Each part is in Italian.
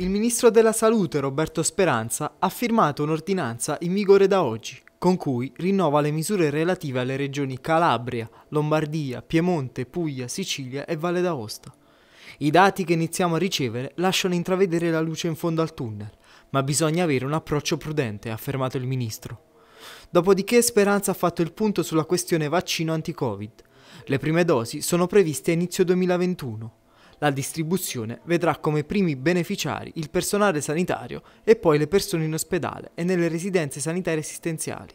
il ministro della Salute Roberto Speranza ha firmato un'ordinanza in vigore da oggi, con cui rinnova le misure relative alle regioni Calabria, Lombardia, Piemonte, Puglia, Sicilia e Valle d'Aosta. I dati che iniziamo a ricevere lasciano intravedere la luce in fondo al tunnel, ma bisogna avere un approccio prudente, ha affermato il ministro. Dopodiché Speranza ha fatto il punto sulla questione vaccino anti-Covid. Le prime dosi sono previste a inizio 2021. La distribuzione vedrà come primi beneficiari il personale sanitario e poi le persone in ospedale e nelle residenze sanitarie assistenziali.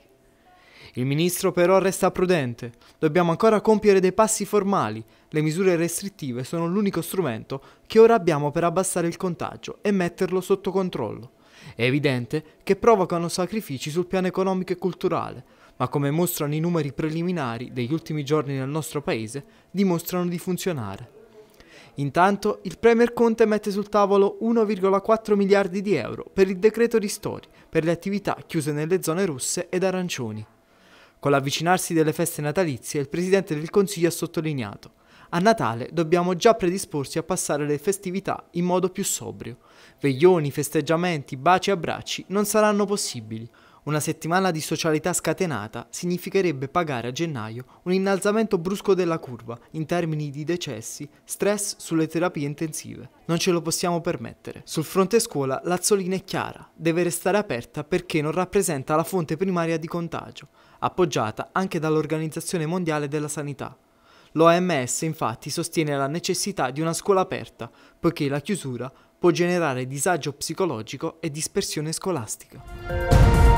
Il ministro però resta prudente. Dobbiamo ancora compiere dei passi formali. Le misure restrittive sono l'unico strumento che ora abbiamo per abbassare il contagio e metterlo sotto controllo. È evidente che provocano sacrifici sul piano economico e culturale, ma come mostrano i numeri preliminari degli ultimi giorni nel nostro paese, dimostrano di funzionare. Intanto il Premier Conte mette sul tavolo 1,4 miliardi di euro per il decreto ristori per le attività chiuse nelle zone russe ed arancioni. Con l'avvicinarsi delle feste natalizie il Presidente del Consiglio ha sottolineato a Natale dobbiamo già predisporsi a passare le festività in modo più sobrio. Veglioni, festeggiamenti, baci e abbracci non saranno possibili, una settimana di socialità scatenata significherebbe pagare a gennaio un innalzamento brusco della curva in termini di decessi, stress sulle terapie intensive. Non ce lo possiamo permettere. Sul fronte scuola l'Azzolina è chiara, deve restare aperta perché non rappresenta la fonte primaria di contagio, appoggiata anche dall'Organizzazione Mondiale della Sanità. L'OMS infatti sostiene la necessità di una scuola aperta, poiché la chiusura può generare disagio psicologico e dispersione scolastica.